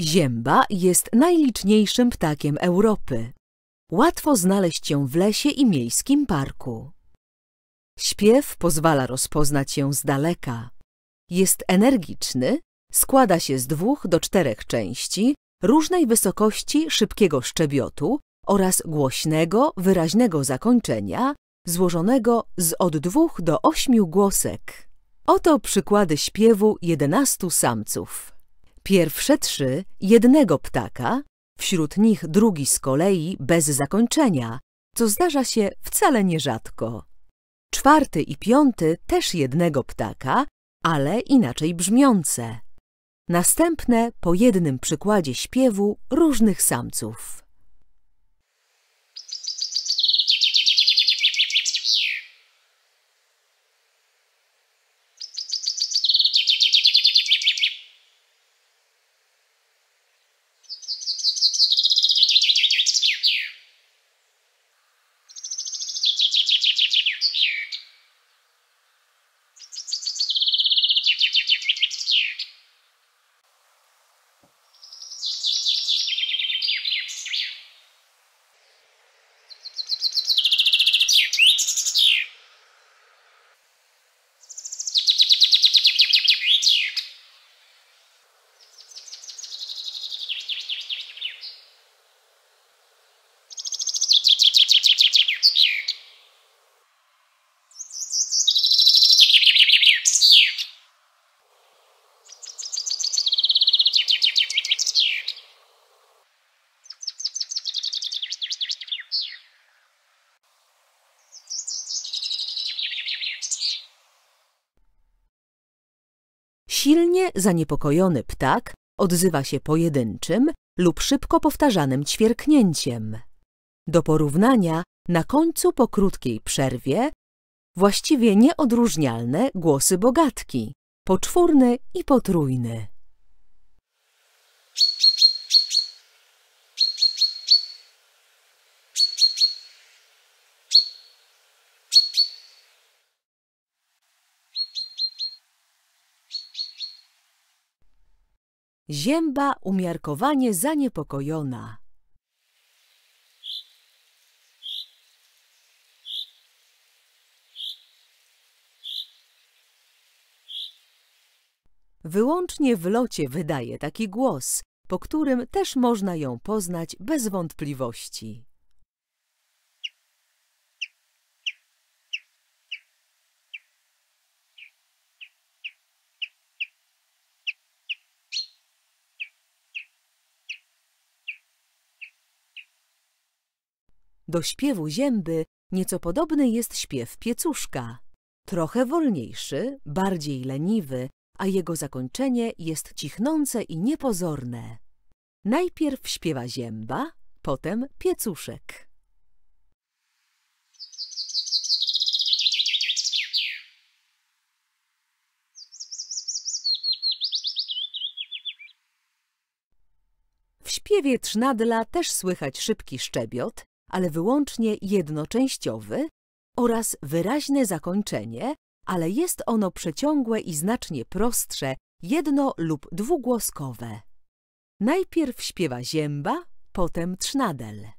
Zięba jest najliczniejszym ptakiem Europy. Łatwo znaleźć ją w lesie i miejskim parku. Śpiew pozwala rozpoznać ją z daleka. Jest energiczny, składa się z dwóch do czterech części, różnej wysokości szybkiego szczebiotu oraz głośnego, wyraźnego zakończenia, złożonego z od dwóch do ośmiu głosek. Oto przykłady śpiewu jedenastu samców. Pierwsze trzy jednego ptaka, wśród nich drugi z kolei bez zakończenia, co zdarza się wcale nierzadko. Czwarty i piąty też jednego ptaka, ale inaczej brzmiące. Następne po jednym przykładzie śpiewu różnych samców. Silnie zaniepokojony ptak odzywa się pojedynczym lub szybko powtarzanym ćwierknięciem. Do porównania na końcu po krótkiej przerwie właściwie nieodróżnialne głosy bogatki, poczwórny i potrójny. Zięba umiarkowanie zaniepokojona. Wyłącznie w locie wydaje taki głos, po którym też można ją poznać bez wątpliwości. Do śpiewu zięby nieco podobny jest śpiew piecuszka. Trochę wolniejszy, bardziej leniwy, a jego zakończenie jest cichnące i niepozorne. Najpierw śpiewa zięba, potem piecuszek. W śpiewie trznadla też słychać szybki szczebiot ale wyłącznie jednoczęściowy oraz wyraźne zakończenie, ale jest ono przeciągłe i znacznie prostsze, jedno- lub dwugłoskowe. Najpierw śpiewa zięba, potem trznadel.